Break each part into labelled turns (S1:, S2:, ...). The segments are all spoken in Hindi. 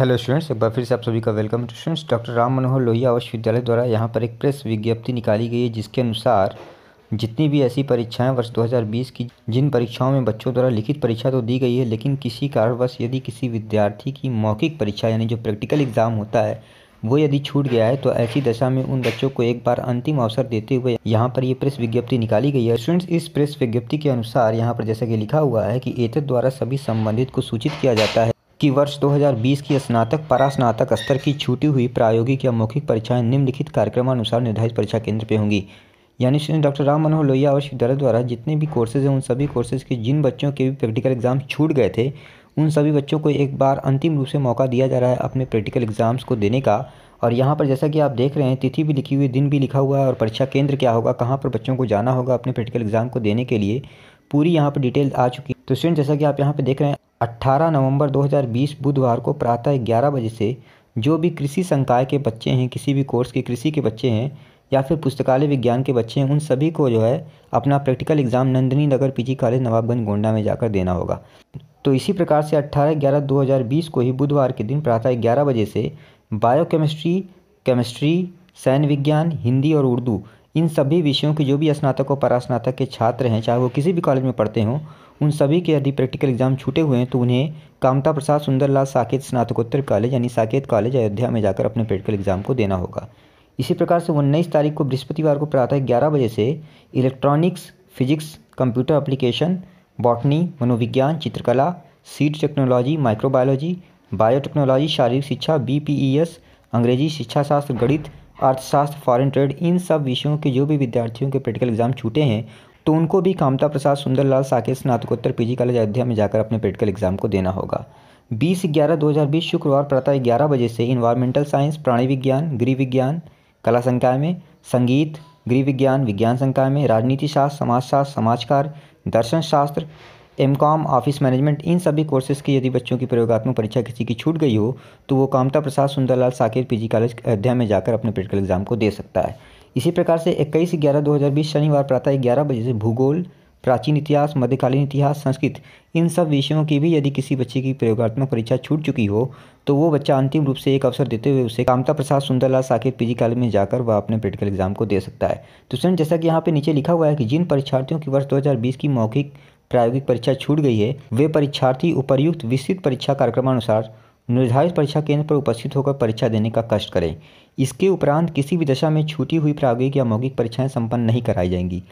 S1: हेलो स्टूडेंट्स एक बार फिर से आप सभी का welcome students doctor Ram Manohar Lohia विश्वविद्यालय द्वारा यहाँ पर एक प्रेस विज्ञप्ति निकाली गई है जिसके अनुसार जितनी भी ऐसी परीक्षाएं वर्ष 2020 की जिन परीक्षाओं में बच्चों द्वारा लिखित परीक्षा तो दी गई है लेकिन किसी कारणवश यदि किसी विद्यार्थी की मौखिक परीक्षा यानी जो प्रैक्टिकल एग्जाम होता है वो यदि छूट गया है तो ऐसी दशा में उन बच्चों को एक बार अंतिम अवसर देते हुए यहाँ पर ये प्रेस विज्ञप्ति निकाली गई है स्टूडेंट्स इस प्रेस विज्ञप्ति के अनुसार यहाँ पर जैसा कि लिखा हुआ है कि एतद द्वारा सभी संबंधित को सूचित किया जाता है कि वर्ष 2020 की स्नातक परास्नातक स्तर की छूटी हुई प्रायोगिक या मौखिक परीक्षाएं निम्नलिखित कार्यक्रमानुसार निर्धारित परीक्षा केंद्र पर होंगी यानी श्री डॉक्टर राम मनोहर लोहिया और श्री द्वारा जितने भी कोर्सेज हैं उन सभी कोर्सेज के जिन बच्चों के भी प्रैक्टिकल एग्जाम छूट गए थे उन सभी बच्चों को एक बार अंतिम रूप से मौका दिया जा रहा है अपने प्रैक्टिकल एग्जाम्स को देने का और यहाँ पर जैसा कि आप देख रहे हैं तिथि भी लिखी हुई दिन भी लिखा हुआ है और परीक्षा केंद्र क्या होगा कहाँ पर बच्चों को जाना होगा अपने प्रैक्टिकल एग्ज़ाम को देने के लिए पूरी यहाँ पर डिटेल आ चुकी है तो स्टूडेंट जैसा कि आप यहाँ पर देख रहे हैं 18 नवंबर 2020 बुधवार को प्रातः ग्यारह बजे से जो भी कृषि संकाय के बच्चे हैं किसी भी कोर्स के कृषि के बच्चे हैं या फिर पुस्तकालय विज्ञान के बच्चे हैं उन सभी को जो है अपना practical exam Nandini Nagar PG college Nawabganj Gonda में जाकर देना होगा तो इसी प्रकार से 18 ग्यारह 2020 को ही बुधवार के दिन प्रातः ग्यारह बजे से बायोकेमिस्ट्री केमिस्ट्री सैन्य विज्ञान हिंदी और उर्दू इन सभी विषयों के जो भी स्नातक और परास्नातक के छात्र हैं चाहे वो किसी भी कॉलेज में पढ़ते हों उन सभी के यदि प्रैक्टिकल एग्जाम छूटे हुए हैं तो उन्हें कामता प्रसाद सुंदरलाल साकेत स्नातकोत्तर कॉलेज यानी साकेत कॉलेज अयोध्या में जाकर अपने प्रैक्टिकल एग्जाम को देना होगा इसी प्रकार से उन्नीस तारीख को बृहस्पतिवार को प्रातः ग्यारह बजे से electronics physics computer application botany मनोविज्ञान चित्रकला सीड टेक्नोलॉजी माइक्रोबायोलॉजी बायोटेक्नोलॉजी शारीरिक शिक्षा बी e अंग्रेजी शिक्षा शास्त्र गणित अर्थशास्त्र फॉरेन ट्रेड इन सब विषयों के जो भी विद्यार्थियों के प्रैक्टिकल एग्जाम छूटे हैं तो उनको भी कामता प्रसाद सुंदरलाल साकेत स्नातकोत्तर पीजी कॉलेज अयोध्या में जाकर अपने प्रैक्टिकल एग्जाम को देना होगा 20 ग्यारह 2020 शुक्रवार प्रातः ग्यारह बजे से इन्वायरमेंटल साइंस प्राणी विज्ञान गृह विज्ञान कला संकाय में संगीत गृह विज्ञान विज्ञान संकाय में राजनीति शास्त्र समाजशास्त्र समाजकार दर्शन शास्त्र एम कॉम ऑफिस मैनेजमेंट इन सभी कोर्सेज़ की यदि बच्चों की प्रयोगात्मक परीक्षा किसी की छूट गई हो तो वो कामता प्रसाद सुंदरलाल साकेत पीजी कॉलेज अयोध्या में जाकर अपने प्रैक्टिकल एग्जाम को दे सकता है इसी प्रकार से इक्कीस ग्यारह दो हज़ार बीस शनिवार प्रातः ग्यारह बजे से भूगोल प्राचीन इतिहास मध्यकालीन इतिहास संस्कृत इन सब विषयों की भी यदि किसी बच्चे की प्रयोगात्मक परीक्षा छूट चुकी हो तो वो बच्चा अंतिम रूप से एक अवसर देते हुए उसे कामता प्रसाद सुंदरलाल साकेत पीजी कॉलेज में जाकर वह अपने प्रैक्टिकल एग्जाम को दे सकता है तो सर जैसा कि यहाँ पे नीचे लिखा हुआ है कि जिन परीक्षार्थियों की वर्ष दो की मौखिक प्रायोगिक परीक्षा छूट गई है वे परीक्षार्थी उपर्युक्त विस्तृत परीक्षा कार्यक्रमानुसार निर्धारित परीक्षा केंद्र पर उपस्थित होकर परीक्षा देने का कष्ट करें इसके उपरांत किसी भी दशा में छूटी हुई प्रायोगिक या मौखिक परीक्षाएं संपन्न नहीं कराई जाएंगी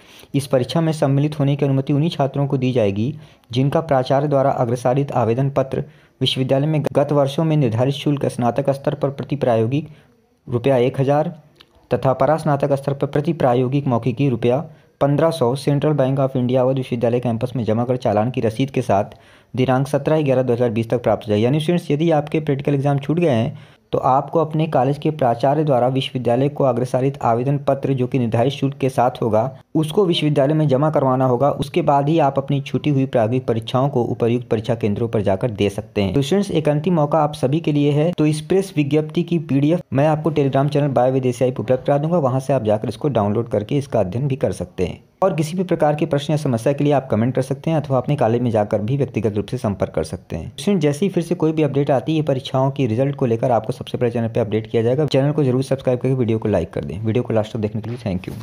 S1: इस परीक्षा में सम्मिलित होने की अनुमति उन्हीं छात्रों को दी जाएगी जिनका प्राचार्य द्वारा अग्रसारित आवेदन पत्र विश्वविद्यालय में गत वर्षों में निर्धारित शुल्क स्नातक स्तर पर प्रति प्रायोगिक रुपया एक हज़ार तथा परास्नातक स्तर पर प्रति प्रायोगिक मौखिकी रुपया पंद्रह सौ Central Bank of India Awadh विश्वविद्यालय कैंपस में जमा कर चालान की रसीद के साथ दिनांक सत्रह ग्यारह दो हज़ार बीस तक प्राप्त हो जाए यानी स्टूडेंट्स यदि आपके प्रैक्टिकल एग्जाम छूट गए हैं तो आपको अपने कॉलेज के प्राचार्य द्वारा विश्वविद्यालय को अग्रसारित आवेदन पत्र जो कि निर्धारित शुल्क के साथ होगा उसको विश्वविद्यालय में जमा करवाना होगा उसके बाद ही आप अपनी छूटी हुई प्रायोगिक परीक्षाओं को उपयुक्त परीक्षा केंद्रों पर जाकर दे सकते हैं तो स्टूडेंट्स एक अंतिम मौका आप सभी के लिए है तो इस प्रेस विज्ञप्ति की पीडीएफ मैं आपको टेलीग्राम चैनल बाय उपलब्ध करा दूंगा वहाँ से आप जाकर इसको डाउनलोड करके इसका अध्ययन भी कर सकते हैं और किसी भी प्रकार के प्रश्न या समस्या के लिए आप कमेंट कर सकते हैं अथवा अपने कॉलेज में जाकर भी व्यक्तिगत रूप से संपर्क कर सकते हैं स्टूडेंट जैसे ही फिर से कोई भी अपडेट आती है परीक्षाओं की रिजल्ट को लेकर आपको सबसे पहले चैनल पर अपडेट किया जाएगा चैनल को जरूर सब्सक्राइब करके वीडियो को लाइक कर दें वीडियो को लास्ट तक देखने के लिए थैंक यू